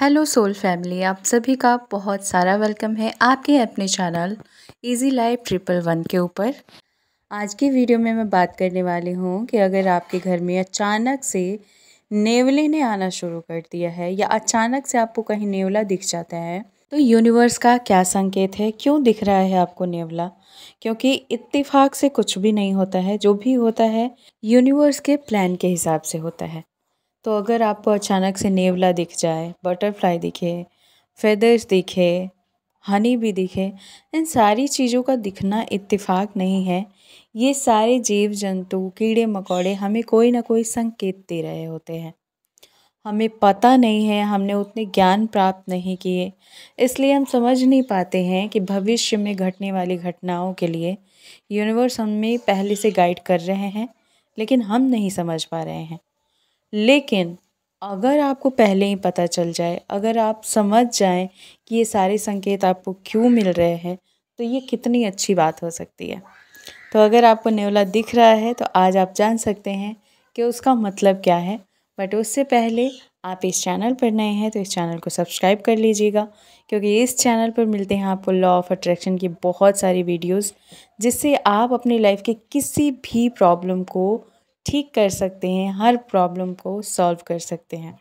hello soul family आप सभी का बहुत सारा वेलकम है आपके अपने channel easy life triple one के ऊपर आज की वीडियो में मैं बात करने वाली हूँ कि अगर आपके घर में अचानक से नेवले ने आना शुरू कर दिया है या अचानक से आपको कहीं नेवला दिख जाता है तो यूनिवर्स का क्या संकेत है क्यों दिख रहा है आपको नेवला क्योंकि इत्तेफाक से कुछ भी नहीं होता है जो भी होता है यूनिवर्स के प्लान के हिसाब से होता है तो अगर आपको अचानक से नेवला दिख जाए बटरफ्लाई दिखे फेदर्स दिखे हनी भी दिखे इन सारी चीज़ों का दिखना इत्तेफाक नहीं है ये सारे जीव जंतु कीड़े मकोड़े हमें कोई ना कोई संकेत दे रहे होते हैं हमें पता नहीं है हमने उतने ज्ञान प्राप्त नहीं किए इसलिए हम समझ नहीं पाते हैं कि भविष्य में घटने वाली घटनाओं के लिए यूनिवर्स हमें पहले से गाइड कर रहे हैं लेकिन हम नहीं समझ पा रहे हैं लेकिन अगर आपको पहले ही पता चल जाए अगर आप समझ जाएं कि ये सारे संकेत आपको क्यों मिल रहे हैं तो ये कितनी अच्छी बात हो सकती है तो अगर आपको नेवला दिख रहा है तो आज आप जान सकते हैं कि उसका मतलब क्या है बट उससे पहले आप इस चैनल पर नए हैं तो इस चैनल को सब्सक्राइब कर लीजिएगा क्योंकि इस चैनल पर मिलते हैं आपको लॉ ऑफ अट्रैक्शन की बहुत सारी वीडियोस जिससे आप अपनी लाइफ के किसी भी प्रॉब्लम को ठीक कर सकते हैं हर प्रॉब्लम को सॉल्व कर सकते हैं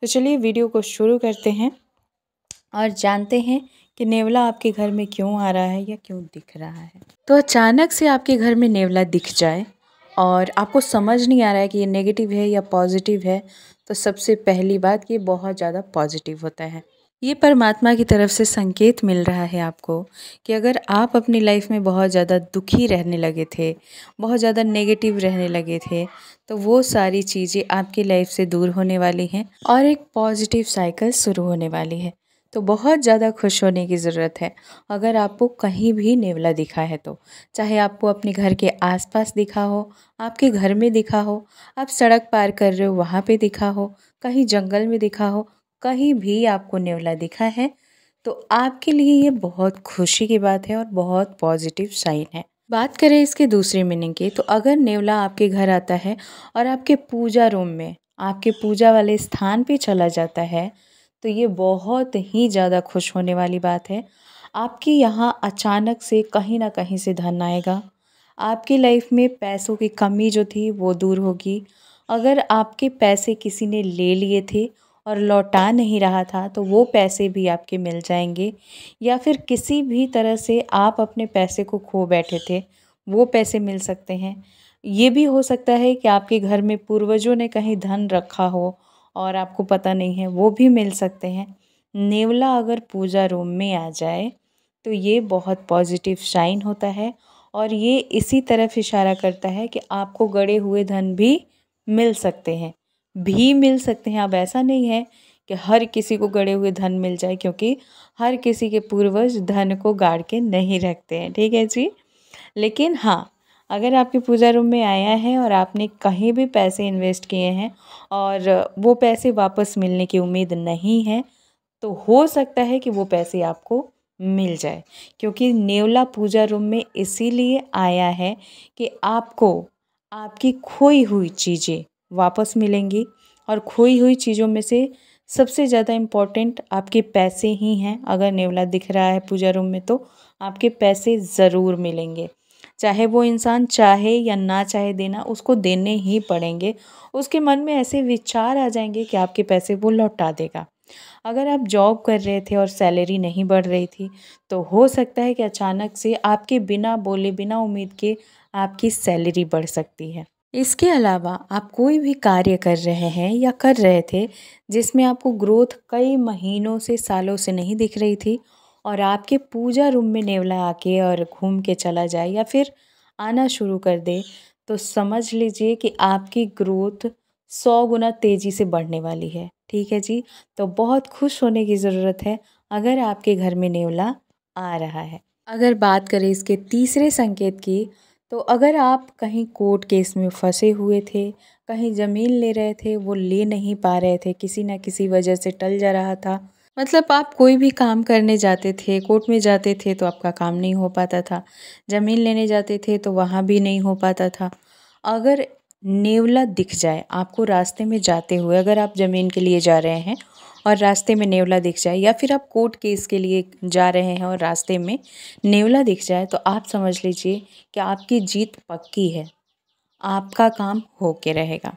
तो चलिए वीडियो को शुरू करते हैं और जानते हैं कि नेवला आपके घर में क्यों आ रहा है या क्यों दिख रहा है तो अचानक से आपके घर में नेवला दिख जाए और आपको समझ नहीं आ रहा है कि ये नेगेटिव है या पॉजिटिव है तो सबसे पहली बात कि बहुत ज़्यादा पॉजिटिव होता है ये परमात्मा की तरफ से संकेत मिल रहा है आपको कि अगर आप अपनी लाइफ में बहुत ज़्यादा दुखी रहने लगे थे बहुत ज़्यादा नेगेटिव रहने लगे थे तो वो सारी चीज़ें आपकी लाइफ से दूर होने वाली हैं और एक पॉजिटिव साइकिल शुरू होने वाली है तो बहुत ज़्यादा खुश होने की ज़रूरत है अगर आपको कहीं भी नेवला दिखा है तो चाहे आपको अपने घर के आसपास दिखा हो आपके घर में दिखा हो आप सड़क पार कर रहे हो वहाँ पे दिखा हो कहीं जंगल में दिखा हो कहीं भी आपको नेवला दिखा है तो आपके लिए ये बहुत खुशी की बात है और बहुत पॉजिटिव साइन है बात करें इसके दूसरे मीनिंग की तो अगर नेवला आपके घर आता है और आपके पूजा रूम में आपके पूजा वाले स्थान पे चला जाता है तो ये बहुत ही ज़्यादा खुश होने वाली बात है आपके यहाँ अचानक से कहीं ना कहीं से धन आएगा आपकी लाइफ में पैसों की कमी जो थी वो दूर होगी अगर आपके पैसे किसी ने ले लिए थे और लौटा नहीं रहा था तो वो पैसे भी आपके मिल जाएंगे या फिर किसी भी तरह से आप अपने पैसे को खो बैठे थे वो पैसे मिल सकते हैं ये भी हो सकता है कि आपके घर में पूर्वजों ने कहीं धन रखा हो और आपको पता नहीं है वो भी मिल सकते हैं नेवला अगर पूजा रूम में आ जाए तो ये बहुत पॉजिटिव शाइन होता है और ये इसी तरफ इशारा करता है कि आपको गड़े हुए धन भी मिल सकते हैं भी मिल सकते हैं अब ऐसा नहीं है कि हर किसी को गड़े हुए धन मिल जाए क्योंकि हर किसी के पूर्वज धन को गाड़ के नहीं रखते हैं ठीक है जी लेकिन हाँ अगर आपके पूजा रूम में आया है और आपने कहीं भी पैसे इन्वेस्ट किए हैं और वो पैसे वापस मिलने की उम्मीद नहीं है तो हो सकता है कि वो पैसे आपको मिल जाए क्योंकि नेवला पूजा रूम में इसीलिए आया है कि आपको आपकी खोई हुई चीज़ें वापस मिलेंगी और खोई हुई चीज़ों में से सबसे ज़्यादा इम्पॉर्टेंट आपके पैसे ही हैं अगर नेवला दिख रहा है पूजा रूम में तो आपके पैसे ज़रूर मिलेंगे चाहे वो इंसान चाहे या ना चाहे देना उसको देने ही पड़ेंगे उसके मन में ऐसे विचार आ जाएंगे कि आपके पैसे वो लौटा देगा अगर आप जॉब कर रहे थे और सैलरी नहीं बढ़ रही थी तो हो सकता है कि अचानक से आपके बिना बोले बिना उम्मीद के आपकी सैलरी बढ़ सकती है इसके अलावा आप कोई भी कार्य कर रहे हैं या कर रहे थे जिसमें आपको ग्रोथ कई महीनों से सालों से नहीं दिख रही थी और आपके पूजा रूम में नेवला आके और घूम के चला जाए या फिर आना शुरू कर दे तो समझ लीजिए कि आपकी ग्रोथ सौ गुना तेज़ी से बढ़ने वाली है ठीक है जी तो बहुत खुश होने की ज़रूरत है अगर आपके घर में नेवला आ रहा है अगर बात करें इसके तीसरे संकेत की तो अगर आप कहीं कोर्ट केस में फंसे हुए थे कहीं ज़मीन ले रहे थे वो ले नहीं पा रहे थे किसी ना किसी वजह से टल जा रहा था मतलब आप कोई भी काम करने जाते थे कोर्ट में जाते थे तो आपका काम नहीं हो पाता था ज़मीन लेने जाते थे तो वहाँ भी नहीं हो पाता था अगर नेवला दिख जाए आपको रास्ते में जाते हुए अगर आप ज़मीन के लिए जा रहे हैं और रास्ते में नेवला दिख जाए या फिर आप कोर्ट केस के लिए जा रहे हैं और रास्ते में नेवला दिख जाए तो आप समझ लीजिए कि आपकी जीत पक्की है आपका काम हो के रहेगा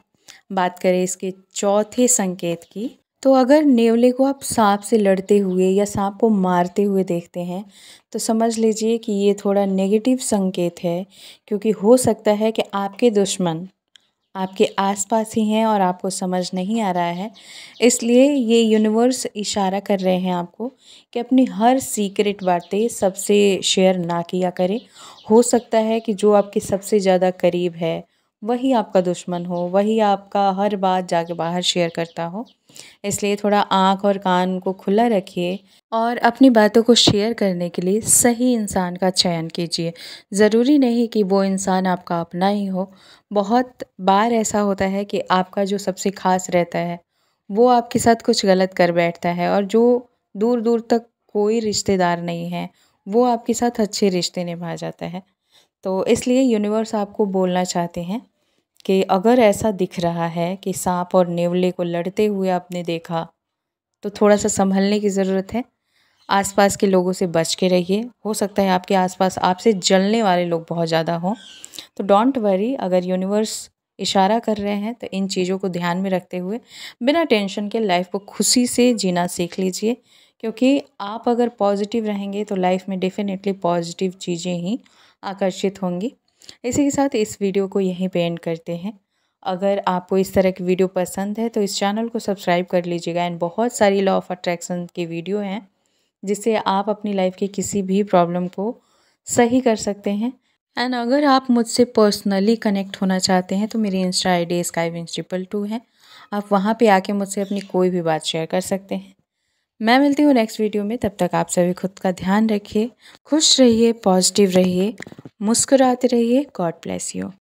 बात करें इसके चौथे संकेत की तो अगर नेवले को आप सांप से लड़ते हुए या सांप को मारते हुए देखते हैं तो समझ लीजिए कि ये थोड़ा नेगेटिव संकेत है क्योंकि हो सकता है कि आपके दुश्मन आपके आसपास ही हैं और आपको समझ नहीं आ रहा है इसलिए ये यूनिवर्स इशारा कर रहे हैं आपको कि अपनी हर सीक्रेट बातें सबसे शेयर ना किया करें हो सकता है कि जो आपके सबसे ज़्यादा करीब है वही आपका दुश्मन हो वही आपका हर बात जाके बाहर शेयर करता हो इसलिए थोड़ा आँख और कान को खुला रखिए और अपनी बातों को शेयर करने के लिए सही इंसान का चयन कीजिए ज़रूरी नहीं कि वो इंसान आपका अपना ही हो बहुत बार ऐसा होता है कि आपका जो सबसे खास रहता है वो आपके साथ कुछ गलत कर बैठता है और जो दूर दूर तक कोई रिश्तेदार नहीं है वो आपके साथ अच्छे रिश्ते निभा जाता है तो इसलिए यूनिवर्स आपको बोलना चाहते हैं कि अगर ऐसा दिख रहा है कि सांप और नेवले को लड़ते हुए आपने देखा तो थोड़ा सा संभलने की ज़रूरत है आसपास के लोगों से बच के रहिए हो सकता है आपके आसपास आपसे जलने वाले लोग बहुत ज़्यादा हों तो डोंट वरी अगर यूनिवर्स इशारा कर रहे हैं तो इन चीज़ों को ध्यान में रखते हुए बिना टेंशन के लाइफ को खुशी से जीना सीख लीजिए क्योंकि आप अगर पॉजिटिव रहेंगे तो लाइफ में डेफिनेटली पॉजिटिव चीज़ें ही आकर्षित होंगी इसी के साथ इस वीडियो को यहीं पे एंड करते हैं अगर आपको इस तरह की वीडियो पसंद है तो इस चैनल को सब्सक्राइब कर लीजिएगा एंड बहुत सारी लॉ ऑफ अट्रैक्शन की वीडियो हैं जिससे आप अपनी लाइफ के किसी भी प्रॉब्लम को सही कर सकते हैं एंड अगर आप मुझसे पर्सनली कनेक्ट होना चाहते हैं तो मेरी insta I D sky wins triple two है आप वहाँ पे आके मुझसे अपनी कोई भी बात शेयर कर सकते हैं मैं मिलती हूँ नेक्स्ट वीडियो में तब तक आप सभी खुद का ध्यान रखिए खुश रहिए पॉजिटिव रहिए मुस्कुराते रहिए गॉड ब्लेस यू